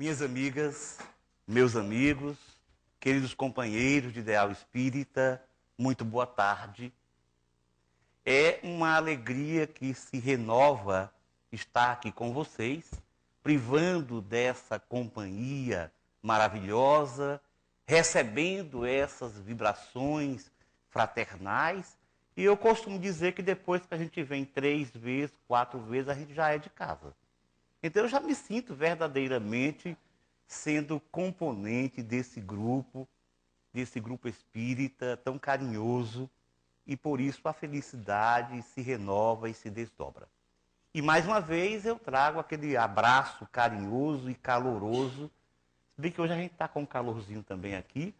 Minhas amigas, meus amigos, queridos companheiros de Ideal Espírita, muito boa tarde. É uma alegria que se renova estar aqui com vocês, privando dessa companhia maravilhosa, recebendo essas vibrações fraternais. E eu costumo dizer que depois que a gente vem três vezes, quatro vezes, a gente já é de casa. Então eu já me sinto verdadeiramente sendo componente desse grupo, desse grupo espírita tão carinhoso, e por isso a felicidade se renova e se desdobra. E mais uma vez eu trago aquele abraço carinhoso e caloroso, se bem que hoje a gente está com um calorzinho também aqui,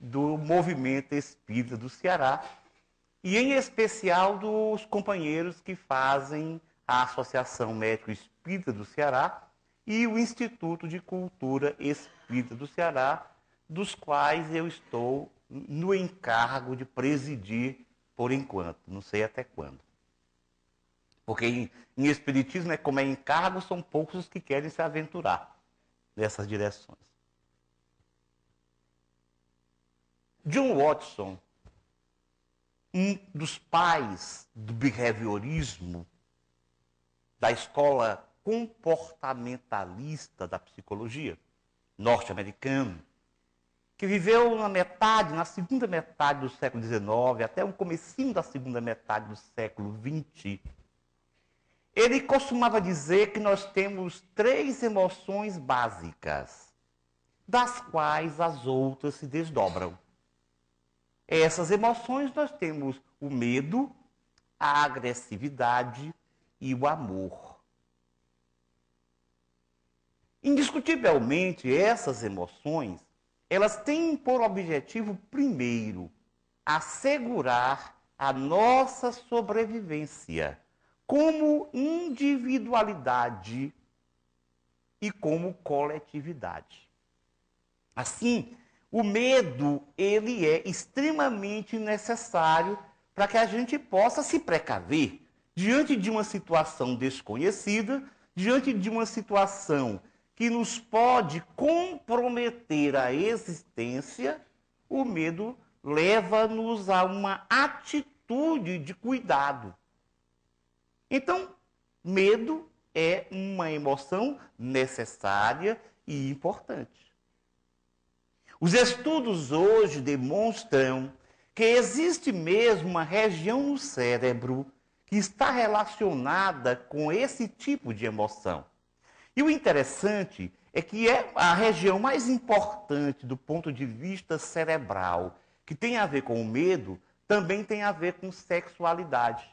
do movimento espírita do Ceará, e em especial dos companheiros que fazem a Associação Médico Espírita do Ceará e o Instituto de Cultura Espírita do Ceará, dos quais eu estou no encargo de presidir por enquanto, não sei até quando. Porque em, em Espiritismo, né, como é encargo, são poucos os que querem se aventurar nessas direções. John Watson, um dos pais do behaviorismo da escola comportamentalista da psicologia, norte-americano, que viveu na metade, na segunda metade do século XIX, até o comecinho da segunda metade do século XX. Ele costumava dizer que nós temos três emoções básicas, das quais as outras se desdobram. Essas emoções nós temos o medo, a agressividade e o amor. Indiscutivelmente, essas emoções, elas têm por objetivo primeiro assegurar a nossa sobrevivência como individualidade e como coletividade. Assim, o medo ele é extremamente necessário para que a gente possa se precaver, diante de uma situação desconhecida, diante de uma situação que nos pode comprometer a existência, o medo leva-nos a uma atitude de cuidado. Então, medo é uma emoção necessária e importante. Os estudos hoje demonstram que existe mesmo uma região no cérebro que está relacionada com esse tipo de emoção. E o interessante é que é a região mais importante do ponto de vista cerebral, que tem a ver com o medo, também tem a ver com sexualidade.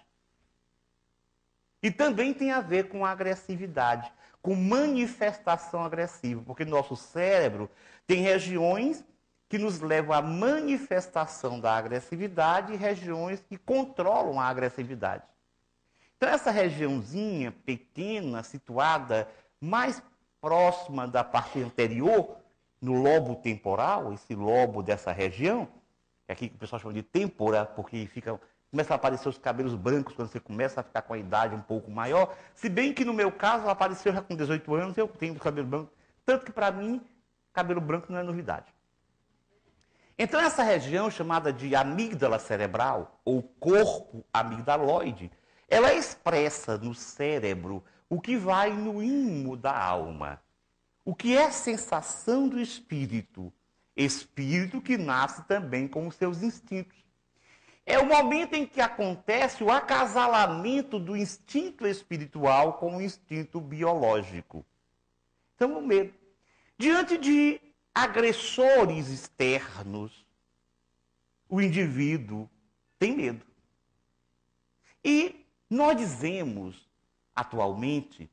E também tem a ver com agressividade, com manifestação agressiva, porque nosso cérebro tem regiões que nos levam à manifestação da agressividade e regiões que controlam a agressividade. Então, essa regiãozinha pequena, situada mais próxima da parte anterior, no lobo temporal, esse lobo dessa região, é aqui que o pessoal chama de temporal, porque fica, começa a aparecer os cabelos brancos quando você começa a ficar com a idade um pouco maior. Se bem que no meu caso, apareceu já com 18 anos, eu tenho cabelo branco. Tanto que para mim, cabelo branco não é novidade. Então, essa região chamada de amígdala cerebral, ou corpo amigdaloide, ela expressa no cérebro o que vai no ímã da alma. O que é sensação do espírito? Espírito que nasce também com os seus instintos. É o momento em que acontece o acasalamento do instinto espiritual com o instinto biológico. Então, o medo. Diante de agressores externos, o indivíduo tem medo. E nós dizemos, atualmente,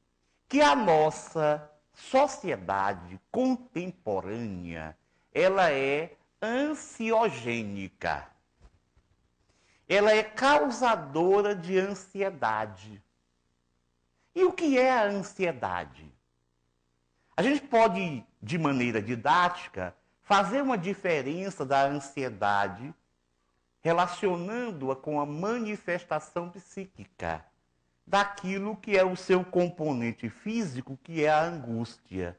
que a nossa sociedade contemporânea, ela é ansiogênica. Ela é causadora de ansiedade. E o que é a ansiedade? A gente pode, de maneira didática, fazer uma diferença da ansiedade relacionando-a com a manifestação psíquica daquilo que é o seu componente físico, que é a angústia.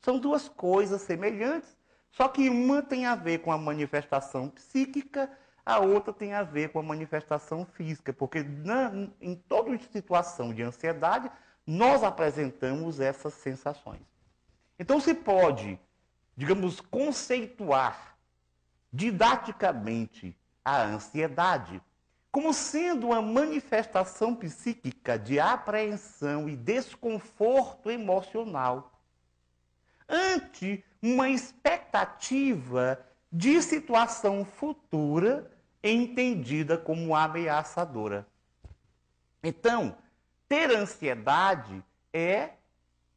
São duas coisas semelhantes, só que uma tem a ver com a manifestação psíquica, a outra tem a ver com a manifestação física, porque na, em toda situação de ansiedade, nós apresentamos essas sensações. Então, se pode, digamos, conceituar didaticamente a ansiedade, como sendo uma manifestação psíquica de apreensão e desconforto emocional ante uma expectativa de situação futura entendida como ameaçadora. Então, ter ansiedade é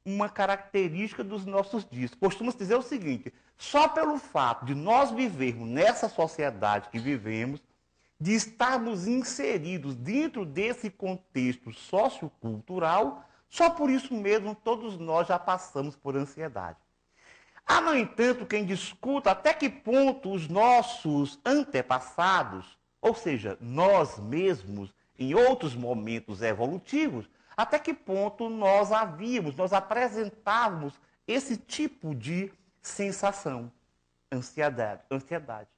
uma característica dos nossos dias. Costumamos dizer o seguinte: só pelo fato de nós vivermos nessa sociedade que vivemos, de estarmos inseridos dentro desse contexto sociocultural, só por isso mesmo todos nós já passamos por ansiedade. Há, no entanto, quem discuta até que ponto os nossos antepassados, ou seja, nós mesmos, em outros momentos evolutivos, até que ponto nós havíamos, nós apresentávamos esse tipo de sensação, ansiedade, ansiedade.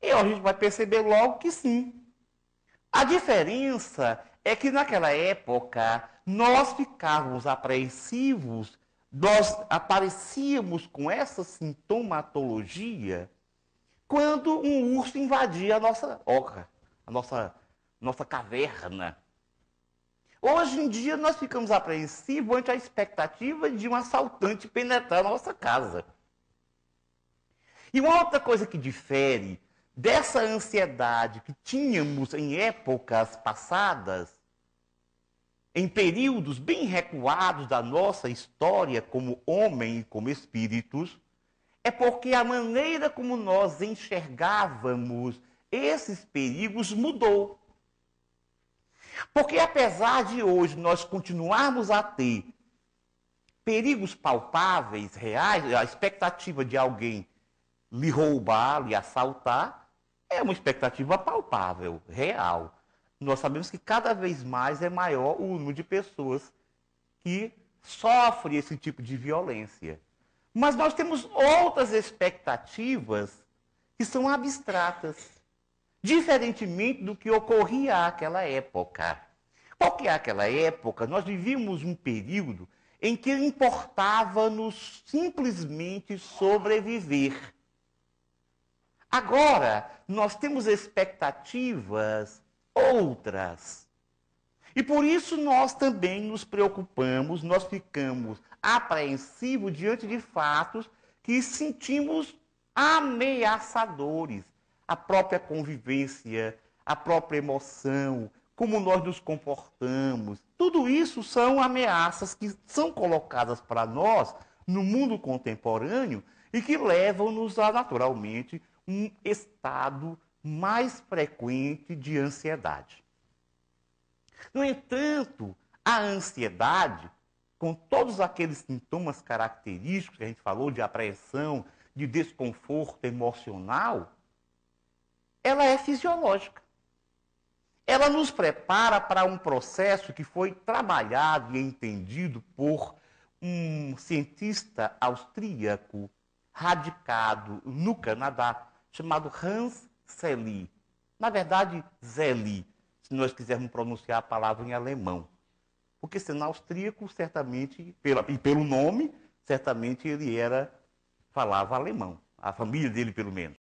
E a gente vai perceber logo que sim. A diferença é que naquela época nós ficávamos apreensivos, nós aparecíamos com essa sintomatologia quando um urso invadia a nossa oca, a nossa, nossa caverna. Hoje em dia nós ficamos apreensivos ante a expectativa de um assaltante penetrar na nossa casa. E uma outra coisa que difere dessa ansiedade que tínhamos em épocas passadas, em períodos bem recuados da nossa história como homem e como espíritos, é porque a maneira como nós enxergávamos esses perigos mudou. Porque apesar de hoje nós continuarmos a ter perigos palpáveis, reais, a expectativa de alguém lhe roubar, lhe assaltar, é uma expectativa palpável, real. Nós sabemos que cada vez mais é maior o número de pessoas que sofrem esse tipo de violência. Mas nós temos outras expectativas que são abstratas diferentemente do que ocorria àquela época. Qual que é aquela época? Nós vivíamos um período em que importava-nos simplesmente sobreviver. Agora, nós temos expectativas outras. E por isso nós também nos preocupamos, nós ficamos apreensivos diante de fatos que sentimos ameaçadores a própria convivência, a própria emoção, como nós nos comportamos. Tudo isso são ameaças que são colocadas para nós no mundo contemporâneo e que levam-nos a, naturalmente, um estado mais frequente de ansiedade. No entanto, a ansiedade, com todos aqueles sintomas característicos que a gente falou de apreensão, de desconforto emocional, ela é fisiológica. Ela nos prepara para um processo que foi trabalhado e entendido por um cientista austríaco radicado no Canadá, chamado Hans Selye. Na verdade, Zeli, se nós quisermos pronunciar a palavra em alemão. Porque sendo austríaco, certamente, pela, e pelo nome, certamente ele era falava alemão, a família dele pelo menos.